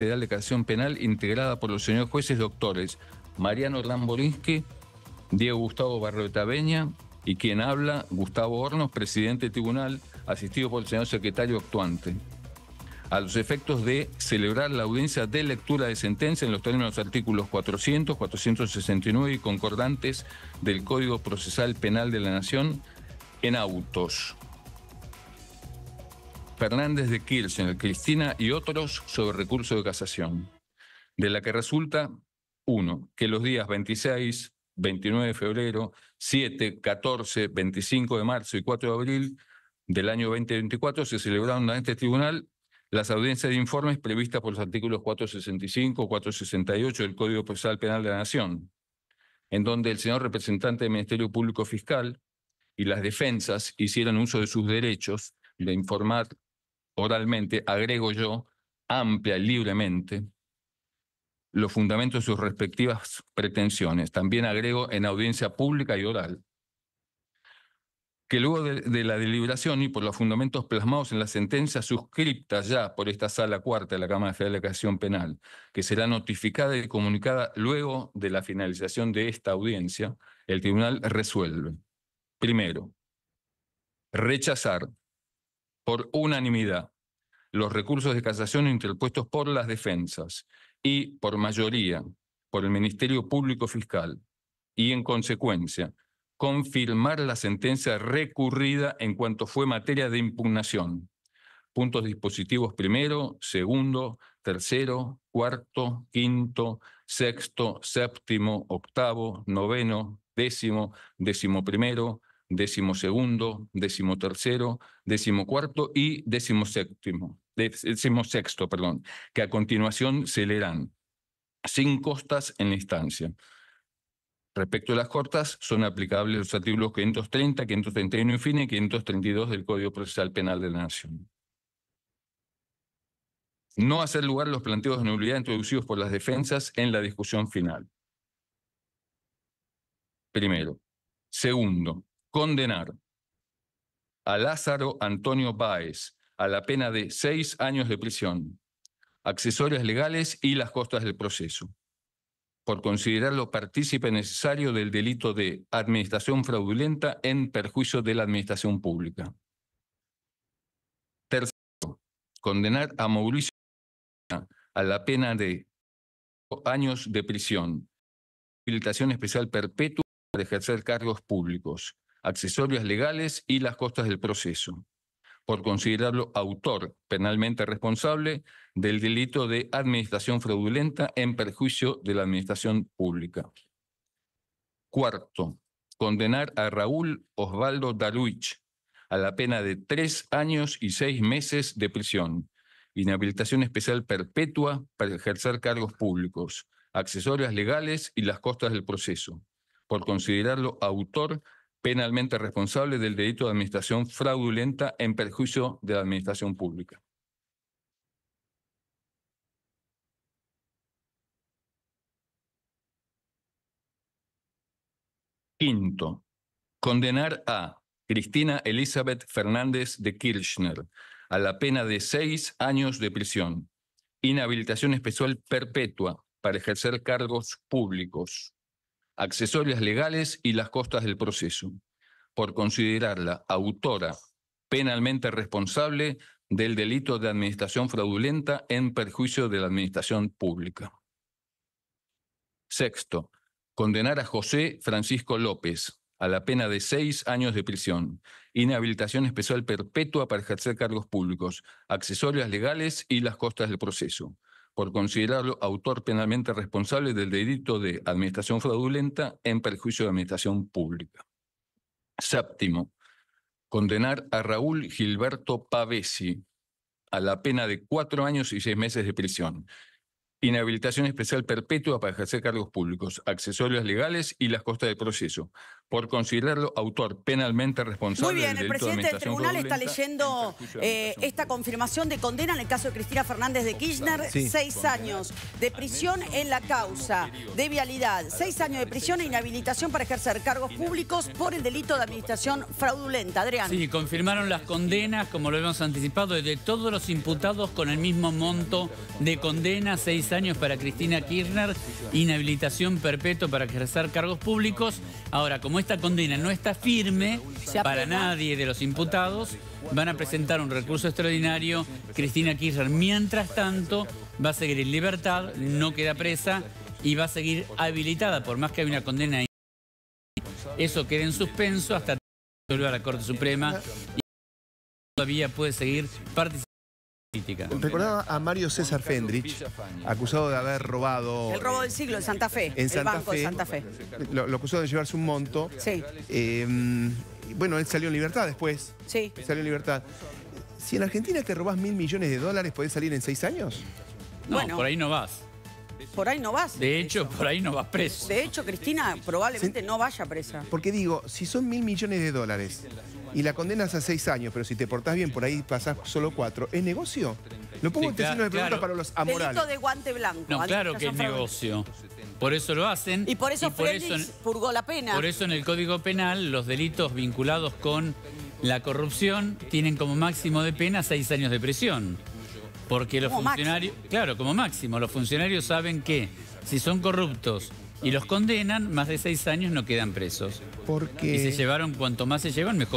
...de la Casación Penal, integrada por los señores jueces doctores Mariano Borinsky, Diego Gustavo Barroeta Beña y quien habla, Gustavo Hornos, presidente del tribunal, asistido por el señor secretario actuante. A los efectos de celebrar la audiencia de lectura de sentencia en los términos de los artículos 400, 469 y concordantes del Código Procesal Penal de la Nación en autos. Fernández de Kirchner, Cristina y otros sobre recurso de casación, de la que resulta, uno, que los días 26, 29 de febrero, 7, 14, 25 de marzo y 4 de abril del año 2024 se celebraron en este tribunal las audiencias de informes previstas por los artículos 465, 468 del Código Procesal Penal de la Nación, en donde el señor representante del Ministerio Público Fiscal y las defensas hicieron uso de sus derechos de informar oralmente, agrego yo, amplia libremente los fundamentos de sus respectivas pretensiones. También agrego en audiencia pública y oral que luego de, la deliberación y por los fundamentos plasmados en la sentencia suscripta ya por esta sala cuarta de la Cámara Federal de Casación Penal, que será notificada y comunicada luego de la finalización de esta audiencia, el tribunal resuelve. Primero, rechazar por unanimidad los recursos de casación interpuestos por las defensas y por mayoría por el Ministerio Público Fiscal y en consecuencia confirmar la sentencia recurrida en cuanto fue materia de impugnación. Puntos dispositivos primero, segundo, tercero, cuarto, quinto, sexto, séptimo, octavo, noveno, décimo, décimo primero, décimo segundo, décimo tercero, décimo cuarto y décimo sexto, perdón, que a continuación se leerán sin costas en la instancia. Respecto a las cortas, son aplicables los artículos 530, 531 y y 532 del Código Procesal Penal de la Nación. No hacer lugar los planteos de nulidad introducidos por las defensas en la discusión final. Primero. Segundo, condenar a Lázaro Antonio Báez a la pena de seis años de prisión, accesorios legales y las costas del proceso, por considerarlo partícipe necesario del delito de administración fraudulenta en perjuicio de la administración pública. Tercero, condenar a Mauricio a la pena de años de prisión, habilitación especial perpetua para ejercer cargos públicos, accesorios legales y las costas del proceso, por considerarlo autor penalmente responsable del delito de administración fraudulenta en perjuicio de la administración pública. Cuarto, condenar a Raúl Osvaldo Daruich a la pena de tres años y seis meses de prisión, inhabilitación especial perpetua para ejercer cargos públicos, accesorias legales y las costas del proceso, por considerarlo autor penalmente responsable del delito de administración fraudulenta en perjuicio de la administración pública. Quinto, condenar a Cristina Elizabeth Fernández de Kirchner a la pena de seis años de prisión, inhabilitación especial perpetua para ejercer cargos públicos, accesorias legales y las costas del proceso, por considerarla autora penalmente responsable del delito de administración fraudulenta en perjuicio de la administración pública. Sexto, condenar a José Francisco López a la pena de seis años de prisión, inhabilitación especial perpetua para ejercer cargos públicos, accesorias legales y las costas del proceso, por considerarlo autor penalmente responsable del delito de administración fraudulenta en perjuicio de administración pública. Séptimo, condenar a Raúl Gilberto Pavesi a la pena de cuatro años y seis meses de prisión. Inhabilitación especial perpetua para ejercer cargos públicos, accesorios legales y las costas del proceso por considerarlo autor penalmente responsable. Muy bien, el presidente del tribunal está leyendo eh, esta confirmación de condena en el caso de Cristina Fernández de Kirchner, seis años de prisión en la causa de vialidad, seis años de prisión e inhabilitación para ejercer cargos públicos por el delito de administración fraudulenta. Adrián. Sí, confirmaron las condenas, como lo hemos anticipado, de todos los imputados con el mismo monto de condena, seis años para Cristina Kirchner, inhabilitación perpetua para ejercer cargos públicos. Ahora, como esta condena no está firme para nadie de los imputados, van a presentar un recurso extraordinario. Cristina Kirchner, mientras tanto, va a seguir en libertad, no queda presa y va a seguir habilitada, por más que haya una condena. Eso queda en suspenso hasta que vuelva a la Corte Suprema y todavía puede seguir participando. Recordaba a Mario César Fendrich, acusado de haber robado... El robo del siglo en Santa Fe, en el Banco Fe, de Santa Fe. Lo, acusó de llevarse un monto. Sí. Eh, bueno, él salió en libertad después. Sí. Salió en libertad. Si en Argentina te robás mil millones de dólares, ¿podés salir en seis años? No, por ahí no vas. Por ahí no vas. De hecho, por ahí no vas preso. De hecho, Cristina probablemente no vaya presa. Porque digo, si son mil millones de dólares, y la condenas a seis años, pero si te portás bien por ahí pasás solo cuatro, ¿es negocio? Lo pongo sí, en de pregunta para los amorales. Delito de guante blanco. No, claro que es negocio. Por eso lo hacen. Y por eso, por la pena. Por eso en el Código Penal los delitos vinculados con la corrupción tienen como máximo de pena seis años de prisión. Porque los funcionarios, claro, como máximo, los funcionarios saben que si son corruptos y los condenan, más de seis años no quedan presos. Porque... Y se llevaron, cuanto más se llevan, mejor.